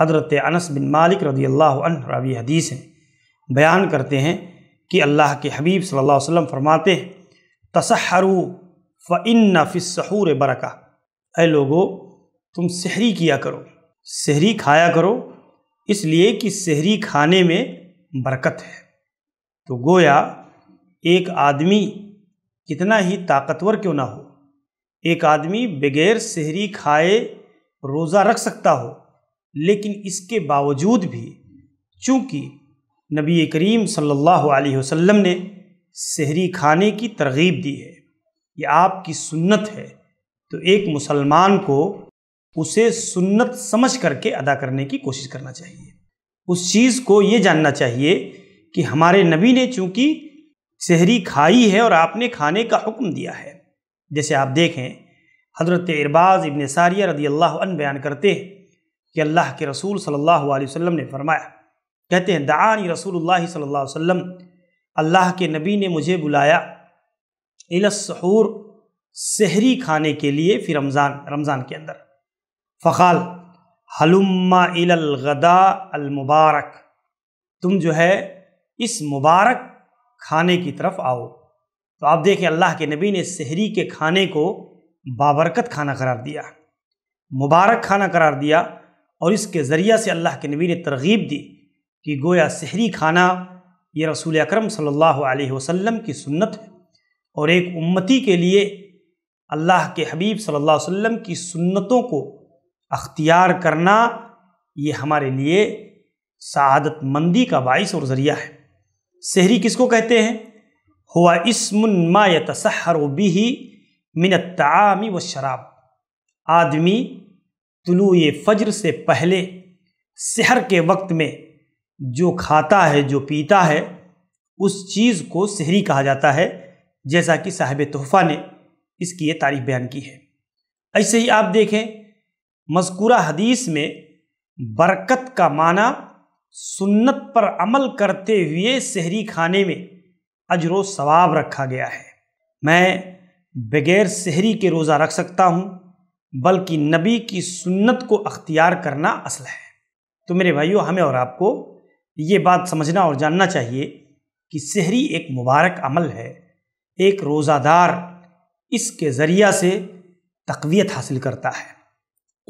हज़रत अनस बिन मालिक रदी अल्लाह रावी हदीस हैं बयान करते हैं कि अल्लाह के हबीब सल्लल्लाहु अलैहि वसल्लम फरमाते हैं तसहरू फ़िन फ़िसूर बरका ए लोगो तुम सहरी किया करो सहरी खाया करो इसलिए कि सहरी खाने में बरकत है तो गोया एक आदमी कितना ही ताकतवर क्यों ना हो एक आदमी बगैर सहरी खाए रोज़ा रख सकता हो लेकिन इसके बावजूद भी चूँकि नबी करीम सल्लल्लाहु अलैहि वसल्लम ने शहरी खाने की तरगीब दी है ये आपकी सुन्नत है तो एक मुसलमान को उसे सुन्नत समझ करके अदा करने की कोशिश करना चाहिए उस चीज़ को ये जानना चाहिए कि हमारे नबी ने चूँकि शहरी खाई है और आपने खाने का हुक्म दिया है जैसे आप देखें हज़रत इरबाज़ इबन सारिया रदी अल्लाह बयान करते हैं कि अल्लाह के रसूल सल्लल्लाहु अलैहि वसल्लम ने फरमाया कहते हैं दान रसूल सल्ला वसम अल्लाह के नबी ने मुझे बुलाया इलसूर सहरी खाने के लिए फिर रमज़ान रमज़ान के अंदर फ़ाल हलुम्मा इलगदा अलमुबारक तुम जो है इस मुबारक खाने की तरफ आओ तो आप देखें अल्लाह के नबी ने सहरी के खाने को बाबरकत खाना करार दिया मुबारक खाना करार दिया और इसके ज़रिया से अल्लाह के नबी ने तरगीब दी कि गोया सहरी खाना ये रसूल अकरम सल्लल्लाहु अलैहि वसल्लम की सुन्नत है और एक उम्मती के लिए अल्लाह के हबीब सल्लल्लाहु अलैहि वसल्लम की सुन्नतों को अख्तियार करना ये हमारे लिए सआदतमंदी का बायस और ज़रिया है सहरी किसको कहते हैं हुआ इसमा मा तसहर मिनत तामी व शराब आदमी तुलु फ़जर से पहले शहर के वक्त में जो खाता है जो पीता है उस चीज़ को सहरी कहा जाता है जैसा कि साहिब तोहफ़ा ने इसकी ये तारीफ बयान की है ऐसे ही आप देखें मजकूरा हदीस में बरकत का माना सुन्नत पर अमल करते हुए शहरी खाने में अजर सवाब रखा गया है मैं बगैर शहरी के रोज़ा रख सकता हूँ बल्कि नबी की सुन्नत को अख्तियार करना असल है तो मेरे भाइयों हमें और आपको ये बात समझना और जानना चाहिए कि सहरी एक मुबारक अमल है एक रोज़ादार इसके ज़रिया से तकवीत हासिल करता है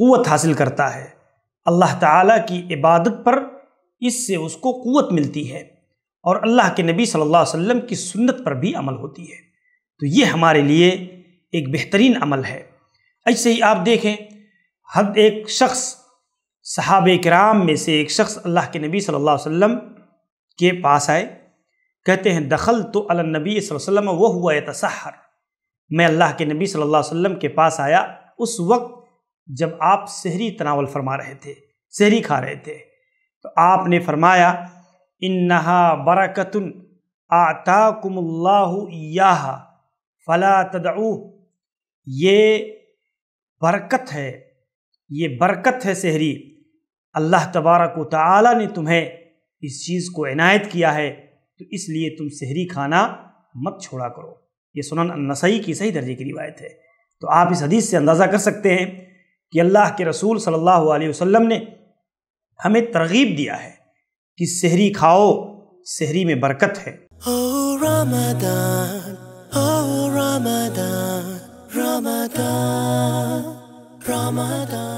क़वत हासिल करता है अल्लाह ताला की इबादत पर इससे उसको क़वत मिलती है और अल्लाह के नबी सल्लल्लाहु अलैहि वसल्लम की सुन्नत पर भी अमल होती है तो ये हमारे लिए एक बेहतरीन अमल है ऐसे ही आप देखें हर एक शख्स सहाब कराम में से एक शख्स अल्लाह के नबी सल्लल्लाहु अलैहि वसल्लम के पास आए कहते हैं दखल तो अलनबी वसल्लम वह हुआ है तसहर मैं अल्लाह के नबी सल्लल्लाहु अलैहि वसल्लम के पास आया उस वक्त जब आप शहरी तनावल फरमा रहे थे शहरी खा रहे थे तो आपने फरमाया इन्नहा बरकत आता याहा फला तदऊ ये बरकत है ये बरकत है शहरी अल्लाह तबारक ताली ने तुम्हें इस चीज़ को इनायत किया है तो इसलिए तुम शहरी खाना मत छोड़ा करो ये सुनन नसई की सही दर्जे की रिवायत है तो आप इस हदीस से अंदाज़ा कर सकते हैं कि अल्लाह के रसूल सल्लल्लाहु अलैहि वसल्लम ने हमें तरगीब दिया है कि शहरी खाओ शहरी में बरकत है Ramadan, Ramadan.